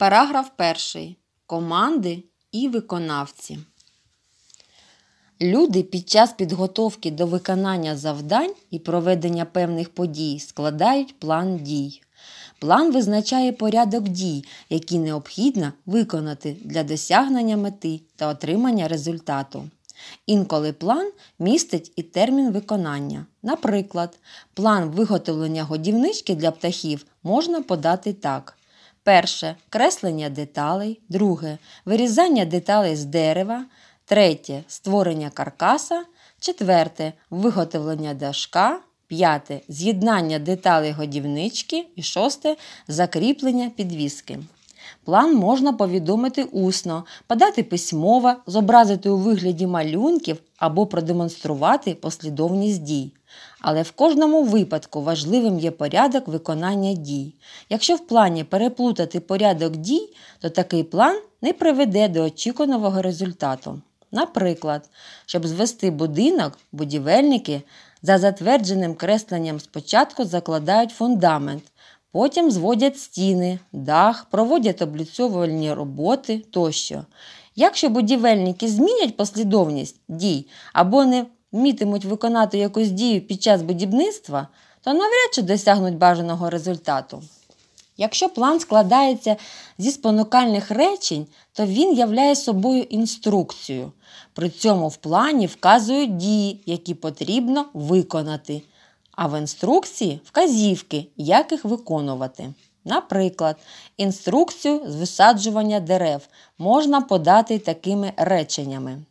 Параграф 1. Команди і виконавці. Люди під час підготовки до виконання завдань і проведення певних подій складають план дій. План визначає порядок дій, які необхідно виконати для досягнення мети та отримання результату. Інколи план містить і термін виконання. Наприклад, план виготовлення годівнички для птахів можна подати так. Перше креслення деталей, друге вирізання деталей з дерева, третє створення каркаса, четверте виготовлення дашка, п'яте з'єднання деталей годівнички і шосте закріплення підвіски. План можна повідомити усно, подати письмово, зобразити у вигляді малюнків або продемонструвати послідовність дій. Але в кожному випадку важливим є порядок виконання дій. Якщо в плані переплутати порядок дій, то такий план не приведе до очікуваного результату. Наприклад, щоб звести будинок, будівельники за затвердженим кресленням спочатку закладають фундамент, Потім зводять стіни, дах, проводять обліцьовувальні роботи тощо. Якщо будівельники змінять послідовність дій або не вмітимуть виконати якусь дію під час будівництва, то навряд чи досягнуть бажаного результату. Якщо план складається зі спонукальних речень, то він являє собою інструкцію. При цьому в плані вказують дії, які потрібно виконати а в інструкції вказівки, як їх виконувати. Наприклад, інструкцію з висаджування дерев можна подати такими реченнями.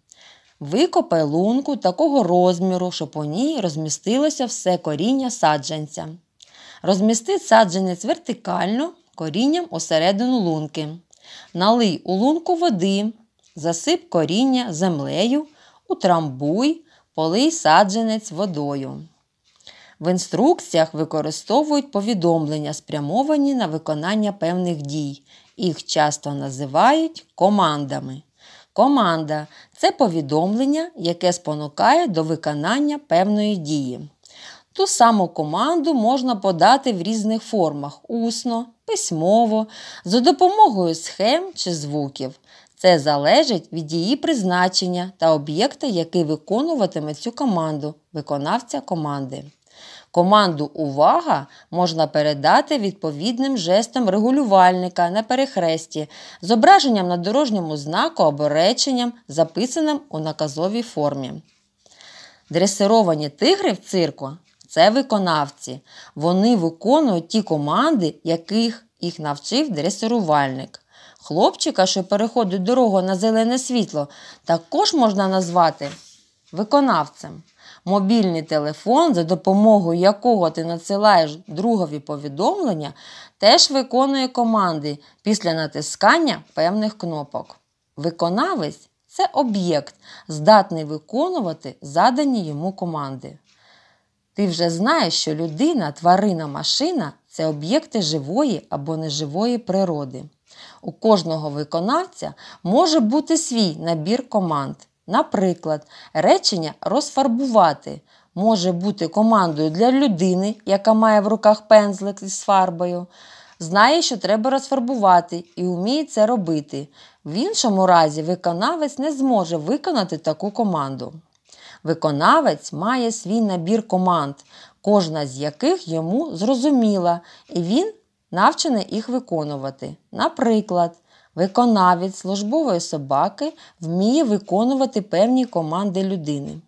Викопай лунку такого розміру, щоб у ній розмістилося все коріння саджанця. Розмісти саджанець вертикально корінням усередину лунки. Налий у лунку води, засип коріння землею, утрамбуй, полий саджанець водою. В інструкціях використовують повідомлення, спрямовані на виконання певних дій. Їх часто називають командами. Команда це повідомлення, яке спонукає до виконання певної дії. Ту саму команду можна подати в різних формах усно, письмово, за допомогою схем чи звуків. Це залежить від її призначення та об'єкта, який виконуватиме цю команду, виконавця команди. Команду Увага можна передати відповідним жестом регулювальника на перехресті, зображенням на дорожньому знаку або реченням, записаним у наказовій формі. Дресировані тигри в цирку це виконавці. Вони виконують ті команди, яких їх навчив дресирувальник. Хлопчика, що переходить дорогу на зелене світло, також можна назвати виконавцем мобільний телефон, за допомогою якого ти надсилаєш другові повідомлення, теж виконує команди після натискання певних кнопок. Виконавець це об'єкт, здатний виконувати задані йому команди. Ти вже знаєш, що людина, тварина, машина це об'єкти живої або неживої природи. У кожного виконавця може бути свій набір команд. Наприклад, речення розфарбувати може бути командою для людини, яка має в руках пензлик із фарбою. Знає, що треба розфарбувати і вміє це робити. В іншому разі виконавець не зможе виконати таку команду. Виконавець має свій набір команд, кожна з яких йому зрозуміла, і він навчений їх виконувати. Наприклад, Виконавець службової собаки вміє виконувати певні команди людини.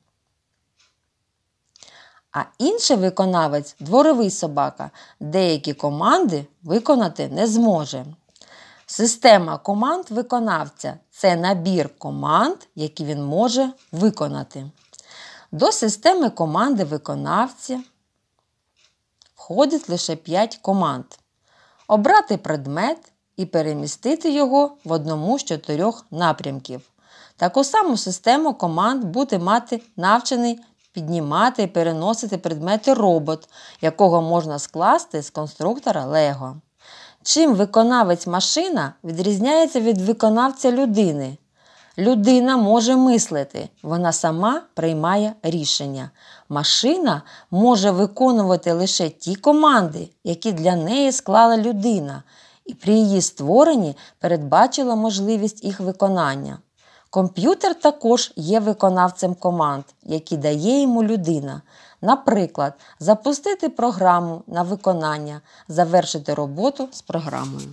А інший виконавець дворовий собака, деякі команди виконати не зможе. Система команд виконавця це набір команд, які він може виконати. До системи команди виконавця входить лише 5 команд. Обрати предмет і перемістити його в одному з чотирьох напрямків. Таку саму систему команд буде мати навчений піднімати і переносити предмети робот, якого можна скласти з конструктора Лего. Чим виконавець машина відрізняється від виконавця людини? Людина може мислити, вона сама приймає рішення. Машина може виконувати лише ті команди, які для неї склала людина, і при її створенні передбачила можливість їх виконання. Комп'ютер також є виконавцем команд, які дає йому людина. Наприклад, запустити програму на виконання, завершити роботу з програмою.